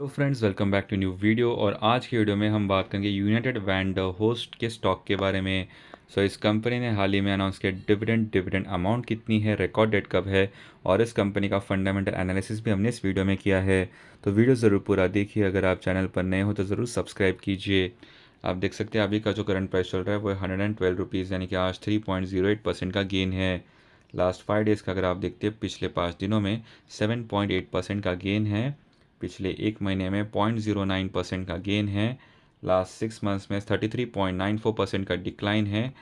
तो friends welcome back to new video और आज की वीडियो में हम बात करेंगे यूनाइटेड वैंड होस्ट के स्टॉक के बारे में सो so, इस कंपनी ने हाल ही में अनाउंस किया डिविडेंड डिविडेंड अमाउंट कितनी है रिकॉर्ड डेट कब है और इस कंपनी का फंडामेंटल एनालिसिस भी हमने इस वीडियो में किया है तो वीडियो ज़रूर पूरा देखिए अगर आप चैनल पर नए हो तो ज़रूर सब्सक्राइब कीजिए आप देख सकते हैं अभी का जो करंट प्राइस चल रहा है वो हंड्रेड एंड ट्वेल्व रुपीज़ यानी कि आज three point zero eight percent का गेन है लास्ट फाइव डेज़ का अगर आप देखते हैं पिछले पाँच दिनों में सेवन पॉइंट एट परसेंट का गेन है पिछले एक महीने में पॉइंट जीरो नाइन परसेंट का गेन है लास्ट सिक्स मंथ्स में thirty three point nine four percent का डिक्लाइन है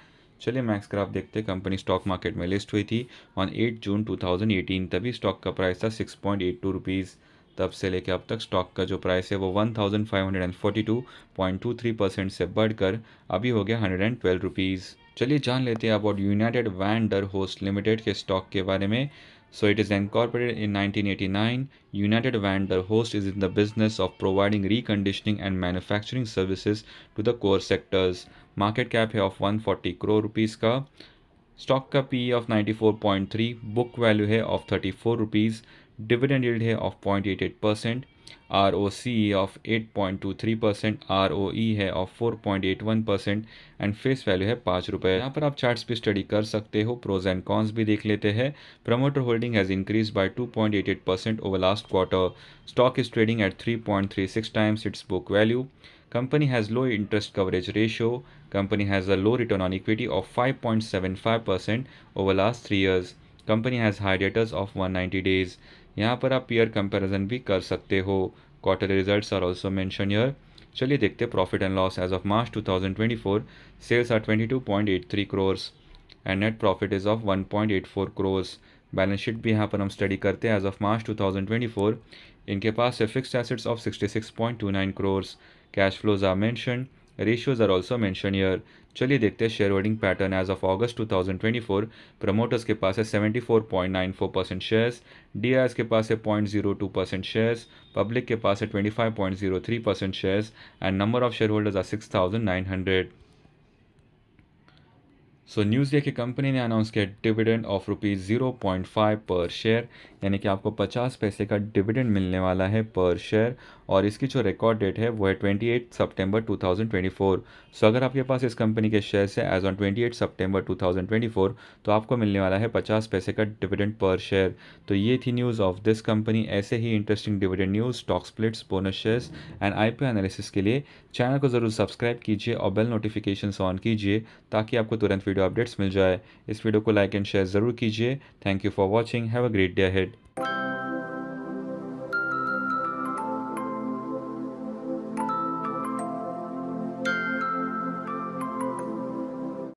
चलिए मैक्स ग्राफ देखते हैं कंपनी स्टॉक मार्केट में लिस्ट हुई थी on eight June to thousand eighteen तभी स्टॉक का प्राइस था six point eight two rupees तब से लेकर अब तक स्टॉक का जो प्राइस है वो one thousand five hundred and forty two point two three percent से बढ़कर अभी हो गया हंड्रेड एंड ट्वेल्व रुपीज़ चलिए जान लेते हैं अबाउट यूनाइटेड डर होस्ट लिमिटेड के स्टॉक के बारे में So it is incorporated in 1989. United Van der Host is in the business of providing reconditioning and manufacturing services to the core sectors. Market cap here of 140 crore rupees का stock का PE of 94.3 Book value है of 34 rupees. Dividend yield है of point eight eight percent R O C of eight point two three percent R O E है of four point eight one percent and face value है पाँच रुपये यहाँ पर आप charts भी study कर सकते हो प्रोज एंड कॉन्स भी देख लेते हैं promoter holding has increase by two point eight eight percent over last quarter stock is trading at three point three six times its book value company has low interest coverage ratio company has a low return on equity of 5.75% over last three years company has high debtors of 190 days यहाँ पर आप peer comparison भी कर सकते हो quarterly results are also mention here चलिए देखते हैं profit and loss as of March 2024 sales are 22.83 crores and net profit is of 1.84 crores balance sheet भी यहाँ पर हम स्टडी करते हैं एज ऑफ मार्च फोर इनके पास है fixed assets of 66.29 crores cash flows are mention ratios are also mention here चलिए देखते हैं shareholding pattern as of August 2024 promoters के पास है 74.94 परसेंट शेयर्स डी के पास है 0.02 परसेंट शेयर्स पब्लिक के पास है 25.03 percent shares and number of shareholders are six so news ये कि कंपनी ने अनाउंस किया dividend of rupees zero point five per share यानी कि आपको पचास पैसे का डिविडेंड मिलने वाला है पर शेयर और इसकी जो रिकॉर्ड डेट है वो है twenty eight September two thousand twenty four so अगर आपके पास इस कंपनी के शेयर्स है as on twenty eight September two thousand twenty four तो आपको मिलने वाला है पचास पैसे का डिविडेंड पर शेयर तो ये थी न्यूज़ ऑफ दिस कंपनी ऐसे ही interesting dividend news stock splits bonus shares and I P analysis के लिए चैनल को ज़रूर सब्सक्राइब कीजिए और बेल नोटिफिकेशन ऑन कीजिए ताकि आपको तुरंत वीडियो वीडियो अपडेट्स मिल जाए इस वीडियो को लाइक एंड शेयर ज़रूर कीजिए thank you for watching have a great day head